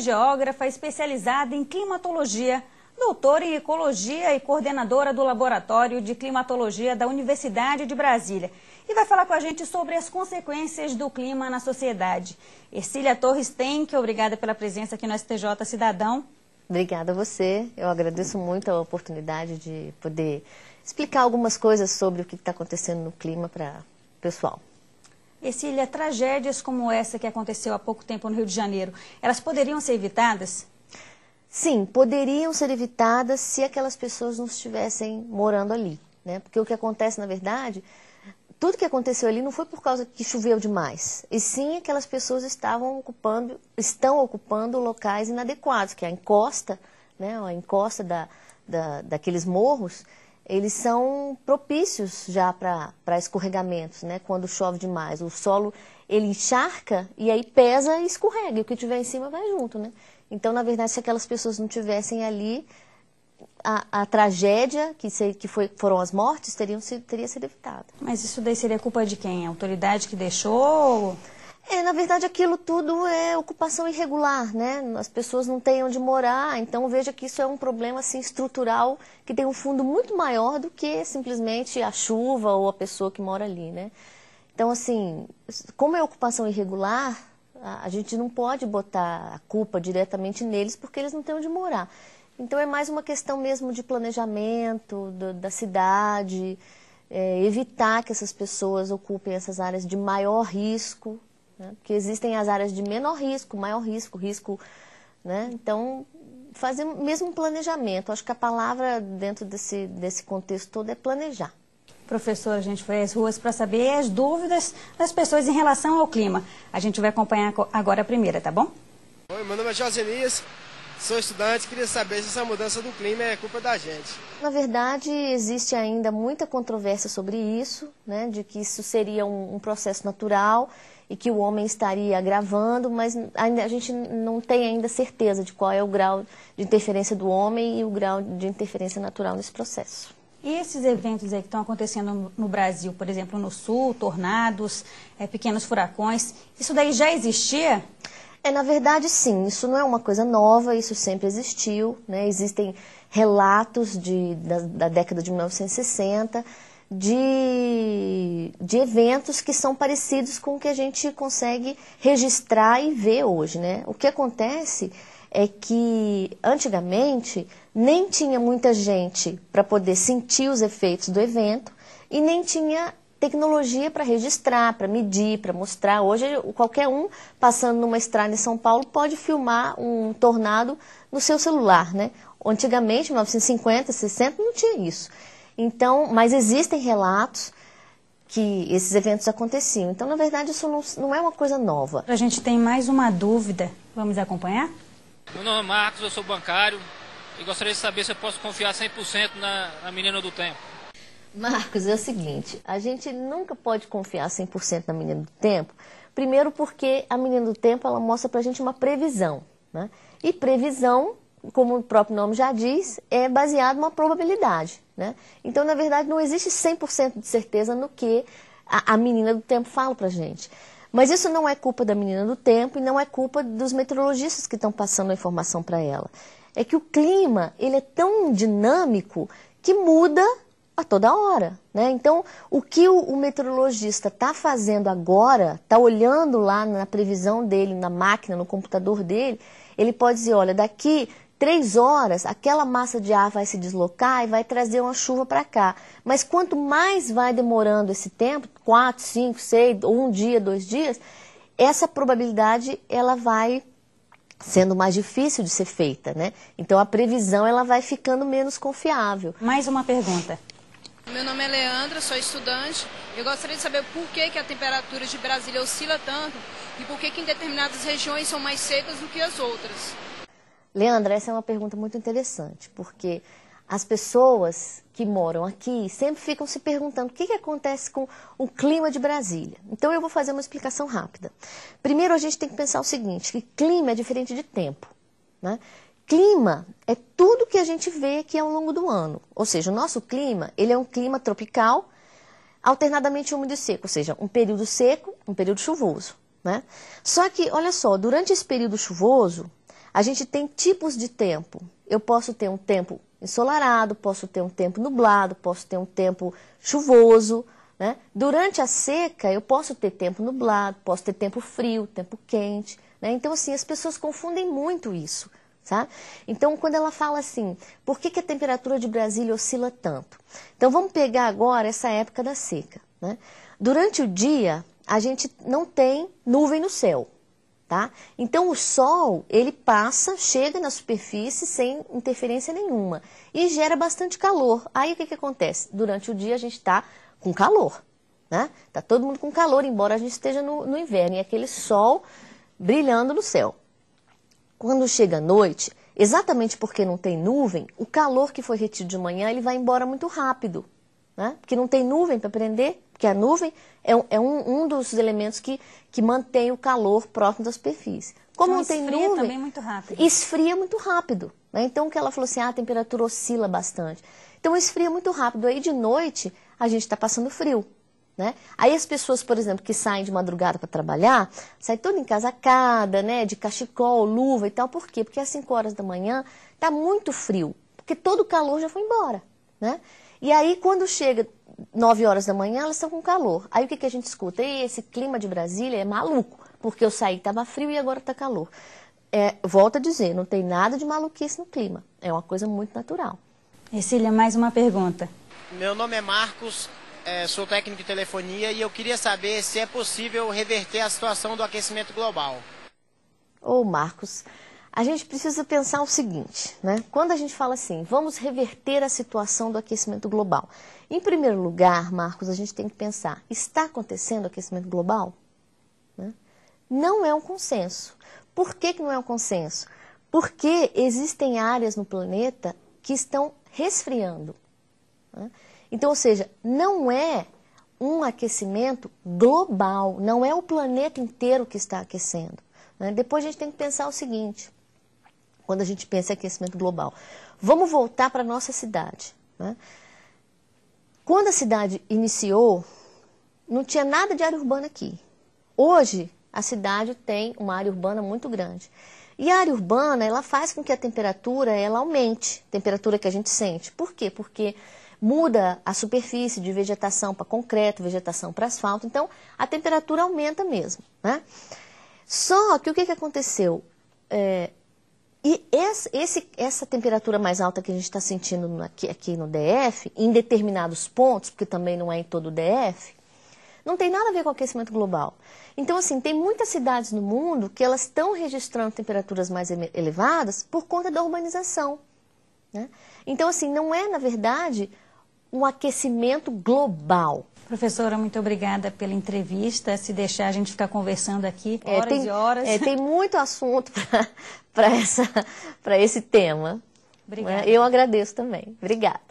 geógrafa especializada em climatologia, doutora em ecologia e coordenadora do Laboratório de Climatologia da Universidade de Brasília. E vai falar com a gente sobre as consequências do clima na sociedade. Ercília Torres Tenque, obrigada pela presença aqui no STJ Cidadão. Obrigada a você. Eu agradeço muito a oportunidade de poder explicar algumas coisas sobre o que está acontecendo no clima para o pessoal. Ercília, tragédias como essa que aconteceu há pouco tempo no Rio de Janeiro, elas poderiam ser evitadas? Sim, poderiam ser evitadas se aquelas pessoas não estivessem morando ali. Né? Porque o que acontece, na verdade, tudo que aconteceu ali não foi por causa que choveu demais, e sim aquelas pessoas estavam ocupando, estão ocupando locais inadequados, que é a encosta, né, a encosta da, da, daqueles morros, eles são propícios já para escorregamentos, né? Quando chove demais, o solo ele encharca e aí pesa e escorrega, e o que tiver em cima vai junto, né? Então, na verdade, se aquelas pessoas não tivessem ali, a, a tragédia que, se, que foi, foram as mortes teriam, teria sido evitada. Mas isso daí seria culpa de quem? A autoridade que deixou? É, na verdade, aquilo tudo é ocupação irregular, né? As pessoas não têm onde morar, então veja que isso é um problema assim, estrutural que tem um fundo muito maior do que simplesmente a chuva ou a pessoa que mora ali, né? Então, assim, como é ocupação irregular, a gente não pode botar a culpa diretamente neles porque eles não têm onde morar. Então, é mais uma questão mesmo de planejamento do, da cidade, é, evitar que essas pessoas ocupem essas áreas de maior risco, né? Porque existem as áreas de menor risco, maior risco, risco. Né? Então, fazer mesmo um planejamento. Acho que a palavra dentro desse, desse contexto todo é planejar. Professor, a gente foi às ruas para saber as dúvidas das pessoas em relação ao clima. A gente vai acompanhar agora a primeira, tá bom? Oi, meu nome é Josenias, sou estudante, queria saber se essa mudança do clima é culpa da gente. Na verdade, existe ainda muita controvérsia sobre isso, né, de que isso seria um, um processo natural e que o homem estaria agravando, mas ainda, a gente não tem ainda certeza de qual é o grau de interferência do homem e o grau de interferência natural nesse processo. E esses eventos aí que estão acontecendo no Brasil, por exemplo, no Sul, tornados, é, pequenos furacões, isso daí já existia? É, na verdade, sim. Isso não é uma coisa nova, isso sempre existiu. Né? Existem relatos de, da, da década de 1960 de, de eventos que são parecidos com o que a gente consegue registrar e ver hoje, né? O que acontece é que antigamente nem tinha muita gente para poder sentir os efeitos do evento e nem tinha tecnologia para registrar, para medir, para mostrar. Hoje, qualquer um passando numa estrada em São Paulo pode filmar um tornado no seu celular, né? Antigamente, 1950, 60, não tinha isso. Então, mas existem relatos que esses eventos aconteciam. Então, na verdade, isso não, não é uma coisa nova. A gente tem mais uma dúvida. Vamos acompanhar? Meu nome é Marcos, eu sou bancário e gostaria de saber se eu posso confiar 100% na, na menina do tempo. Marcos, é o seguinte, a gente nunca pode confiar 100% na menina do tempo, primeiro porque a menina do tempo ela mostra pra gente uma previsão, né? E previsão como o próprio nome já diz, é baseado numa probabilidade. Né? Então, na verdade, não existe 100% de certeza no que a, a menina do tempo fala para gente. Mas isso não é culpa da menina do tempo e não é culpa dos meteorologistas que estão passando a informação para ela. É que o clima ele é tão dinâmico que muda a toda hora. Né? Então, o que o, o meteorologista está fazendo agora, está olhando lá na previsão dele, na máquina, no computador dele, ele pode dizer, olha, daqui três horas, aquela massa de ar vai se deslocar e vai trazer uma chuva para cá. Mas quanto mais vai demorando esse tempo, quatro, cinco, seis, um dia, dois dias, essa probabilidade ela vai sendo mais difícil de ser feita, né? Então a previsão ela vai ficando menos confiável. Mais uma pergunta. Meu nome é Leandra, sou estudante. Eu gostaria de saber por que, que a temperatura de Brasília oscila tanto e por que, que em determinadas regiões são mais secas do que as outras. Leandra, essa é uma pergunta muito interessante, porque as pessoas que moram aqui sempre ficam se perguntando o que, que acontece com o clima de Brasília. Então eu vou fazer uma explicação rápida. Primeiro a gente tem que pensar o seguinte, que clima é diferente de tempo. Né? Clima é tudo que a gente vê aqui ao longo do ano. Ou seja, o nosso clima, ele é um clima tropical, alternadamente úmido e seco. Ou seja, um período seco, um período chuvoso. Né? Só que, olha só, durante esse período chuvoso, a gente tem tipos de tempo. Eu posso ter um tempo ensolarado, posso ter um tempo nublado, posso ter um tempo chuvoso. Né? Durante a seca, eu posso ter tempo nublado, posso ter tempo frio, tempo quente. Né? Então, assim, as pessoas confundem muito isso. Sabe? Tá? Então, quando ela fala assim, por que, que a temperatura de Brasília oscila tanto? Então, vamos pegar agora essa época da seca. Né? Durante o dia, a gente não tem nuvem no céu. Tá? Então o Sol ele passa, chega na superfície sem interferência nenhuma e gera bastante calor. Aí o que, que acontece? Durante o dia a gente está com calor, né? Tá todo mundo com calor, embora a gente esteja no, no inverno e aquele Sol brilhando no céu. Quando chega a noite, exatamente porque não tem nuvem, o calor que foi retido de manhã ele vai embora muito rápido, né? Porque não tem nuvem para prender porque a nuvem é, um, é um, um, dos elementos que, que mantém o calor próximo da superfície. Como então, não tem esfria nuvem, também muito rápido. esfria muito rápido. Né? Então, o que ela falou assim, ah, a temperatura oscila bastante. Então, esfria muito rápido. Aí, de noite, a gente está passando frio. Né? Aí as pessoas, por exemplo, que saem de madrugada para trabalhar, saem toda encasacada, né, de cachecol, luva e tal. Por quê? Porque às 5 horas da manhã está muito frio, porque todo o calor já foi embora. Né? E aí, quando chega 9 horas da manhã, elas estão com calor. Aí o que, que a gente escuta? E esse clima de Brasília é maluco, porque eu saí que estava frio e agora está calor. É, volto a dizer, não tem nada de maluquice no clima. É uma coisa muito natural. Cecília, mais uma pergunta. Meu nome é Marcos, é, sou técnico de telefonia e eu queria saber se é possível reverter a situação do aquecimento global. Ô, Marcos, a gente precisa pensar o seguinte, né? Quando a gente fala assim, vamos reverter a situação do aquecimento global. Em primeiro lugar, Marcos, a gente tem que pensar, está acontecendo aquecimento global? Né? Não é um consenso. Por que, que não é um consenso? Porque existem áreas no planeta que estão resfriando. Né? Então, ou seja, não é um aquecimento global, não é o planeta inteiro que está aquecendo. Né? Depois a gente tem que pensar o seguinte: quando a gente pensa em aquecimento global. Vamos voltar para a nossa cidade. Né? Quando a cidade iniciou, não tinha nada de área urbana aqui. Hoje, a cidade tem uma área urbana muito grande. E a área urbana, ela faz com que a temperatura ela aumente, temperatura que a gente sente. Por quê? Porque muda a superfície de vegetação para concreto, vegetação para asfalto, então a temperatura aumenta mesmo, né? Só que o que, que aconteceu? É, e esse, esse, essa temperatura mais alta que a gente está sentindo aqui, aqui no DF, em determinados pontos, porque também não é em todo o DF, não tem nada a ver com aquecimento global. Então, assim, tem muitas cidades no mundo que elas estão registrando temperaturas mais elevadas por conta da urbanização. Né? Então, assim, não é, na verdade, um aquecimento global. Professora, muito obrigada pela entrevista. Se deixar, a gente ficar conversando aqui é, horas é, tem, e horas. É, tem muito assunto para esse tema. Obrigada. É? Eu agradeço também. Obrigada.